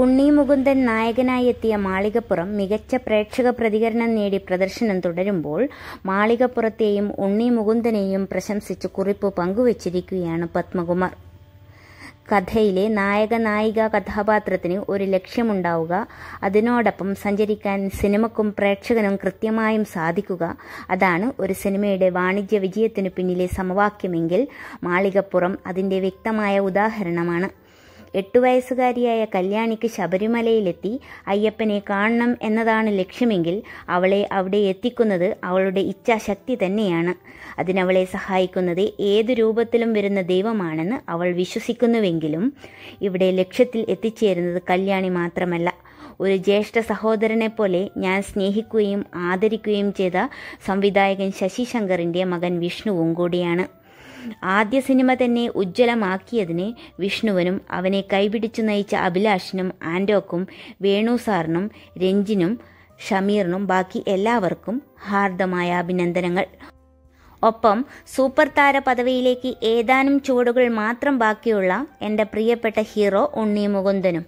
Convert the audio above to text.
ഉണ്ണി മുകുന്ദൻ നായകനായി എത്തിയ മാളികപ്പുറം മികച്ച പ്രേക്ഷക പ്രതികരണം നേടി പ്രദർശനം തുടരുമ്പോൾ മാളികപ്പുറത്തെയും ഉണ്ണി മുകുന്ദനെയും പ്രശംസിച്ച് കുറിപ്പ് പങ്കുവച്ചിരിക്കുകയാണ് പത്മകുമാർ കഥയിലെ നായക നായിക കഥാപാത്രത്തിന് ഒരു ലക്ഷ്യമുണ്ടാവുക അതിനോടൊപ്പം സഞ്ചരിക്കാൻ സിനിമക്കും പ്രേക്ഷകനും കൃത്യമായും സാധിക്കുക അതാണ് ഒരു സിനിമയുടെ വാണിജ്യ വിജയത്തിനു പിന്നിലെ സമവാക്യമെങ്കിൽ മാളികപ്പുറം അതിൻ്റെ വ്യക്തമായ ഉദാഹരണമാണ് എട്ടു വയസ്സുകാരിയായ കല്യാണിക്ക് ശബരിമലയിലെത്തി അയ്യപ്പനെ കാണണം എന്നതാണ് ലക്ഷ്യമെങ്കിൽ അവളെ അവിടെ എത്തിക്കുന്നത് അവളുടെ ഇച്ഛാശക്തി തന്നെയാണ് അതിനവളെ സഹായിക്കുന്നത് ഏതു രൂപത്തിലും വരുന്ന ദൈവമാണെന്ന് അവൾ വിശ്വസിക്കുന്നുവെങ്കിലും ഇവിടെ ലക്ഷ്യത്തിൽ എത്തിച്ചേരുന്നത് കല്യാണി മാത്രമല്ല ഒരു ജ്യേഷ്ഠ സഹോദരനെ പോലെ ഞാൻ സ്നേഹിക്കുകയും ആദരിക്കുകയും ചെയ്ത സംവിധായകൻ ശശി മകൻ വിഷ്ണുവും കൂടിയാണ് ആദ്യ സിനിമ തന്നെ ഉജ്ജ്വലമാക്കിയതിന് വിഷ്ണുവിനും അവനെ കൈപിടിച്ചു നയിച്ച അഭിലാഷിനും ആൻഡോക്കും വേണു സാറിനും രഞ്ജിനും ഷമീറിനും ബാക്കി എല്ലാവർക്കും ഹാർദമായ അഭിനന്ദനങ്ങൾ ഒപ്പം സൂപ്പർ താര പദവിയിലേക്ക് ഏതാനും ചുവടുകൾ മാത്രം ബാക്കിയുള്ള എൻ്റെ പ്രിയപ്പെട്ട ഹീറോ ഉണ്ണി മുകുന്ദനും